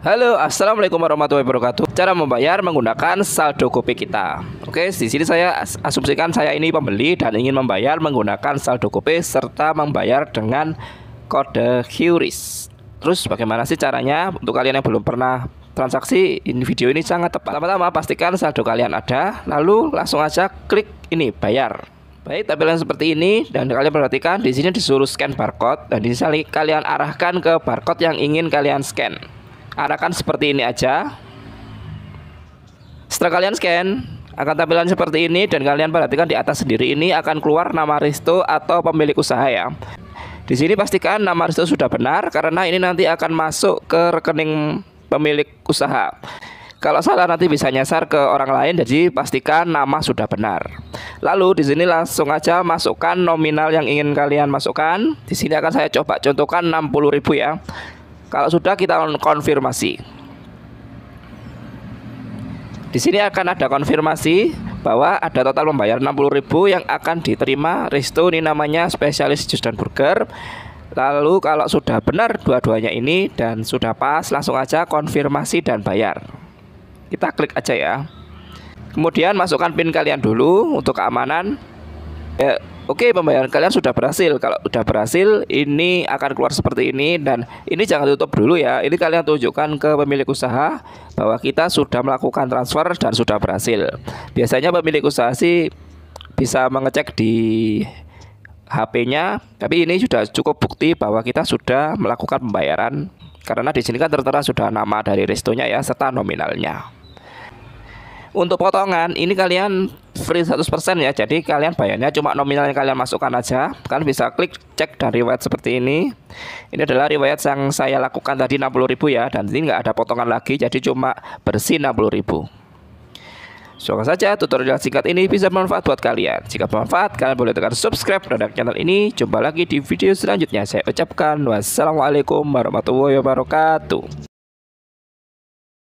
Halo, assalamualaikum warahmatullahi wabarakatuh. Cara membayar menggunakan saldo GoPay kita. Oke, di sini saya asumsikan saya ini pembeli dan ingin membayar menggunakan saldo GoPay serta membayar dengan kode QRIS. Terus bagaimana sih caranya? Untuk kalian yang belum pernah transaksi, ini video ini sangat tepat. Pertama-tama pastikan saldo kalian ada, lalu langsung aja klik ini bayar. Baik, tampilan seperti ini dan kalian perhatikan di sini disuruh scan barcode dan di sini kalian arahkan ke barcode yang ingin kalian scan arahkan seperti ini aja setelah kalian scan akan tampilan seperti ini dan kalian perhatikan di atas sendiri ini akan keluar nama resto atau pemilik usaha ya di sini pastikan nama resto sudah benar karena ini nanti akan masuk ke rekening pemilik usaha kalau salah nanti bisa nyasar ke orang lain jadi pastikan nama sudah benar lalu di sini langsung aja masukkan nominal yang ingin kalian masukkan di sini akan saya coba contohkan 60.000 ya kalau sudah kita konfirmasi. Di sini akan ada konfirmasi bahwa ada total membayar 60.000 yang akan diterima Resto ini namanya spesialis jus dan burger. Lalu kalau sudah benar dua-duanya ini dan sudah pas langsung aja konfirmasi dan bayar. Kita klik aja ya. Kemudian masukkan PIN kalian dulu untuk keamanan. Eh, Oke, pembayaran kalian sudah berhasil. Kalau sudah berhasil, ini akan keluar seperti ini dan ini jangan tutup dulu ya. Ini kalian tunjukkan ke pemilik usaha bahwa kita sudah melakukan transfer dan sudah berhasil. Biasanya pemilik usaha sih bisa mengecek di HP-nya, tapi ini sudah cukup bukti bahwa kita sudah melakukan pembayaran karena di sini kan tertera sudah nama dari restonya ya serta nominalnya untuk potongan ini kalian free 100% ya jadi kalian bayarnya cuma nominal yang kalian masukkan aja kalian bisa klik cek dan riwayat seperti ini ini adalah riwayat yang saya lakukan tadi 60.000 ya dan ini nggak ada potongan lagi jadi cuma bersih 60.000 Semoga saja tutorial singkat ini bisa bermanfaat buat kalian. Jika bermanfaat, kalian boleh tekan subscribe produk channel ini. Jumpa lagi di video selanjutnya. Saya ucapkan wassalamualaikum warahmatullahi wabarakatuh.